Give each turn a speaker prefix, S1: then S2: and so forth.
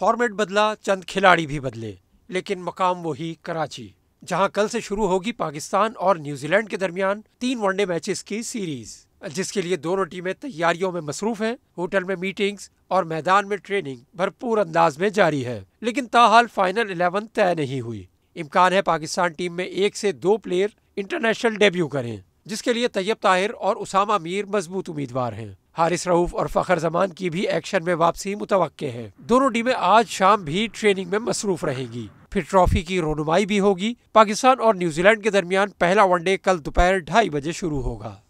S1: format बदला चंद खिलाड़ी भी बदले लेकिन मकाम वही कराची जहां कल से शुरू होगी पाकिस्तान और न्यूजीलैंड के दरमियान तीन वनडे मैचेस की सीरीज जिसके लिए दोनों टीमें तैयारियों में मसरूफ हैं होटल में मीटिंग्स और मैदान में ट्रेनिंग भरपूर अंदाज में जारी है लेकिन ताहाल फाइनल इलेवन तय नहीं हुई इम्कान है पाकिस्तान टीम में एक से दो प्लेयर इंटरनेशनल डेब्यू करें जिसके लिए तैयब ताहिर और उसामा मीर मजबूत उम्मीदवार हैं हारिस रऊफ और फ़खर जमान की भी एक्शन में वापसी मुतव है दोनों टीमें आज शाम भी ट्रेनिंग में मसरूफ रहेंगी फिर ट्रॉफी की रोनुमाई भी होगी पाकिस्तान और न्यूजीलैंड के दरमियान पहला वनडे कल दोपहर ढाई बजे शुरू होगा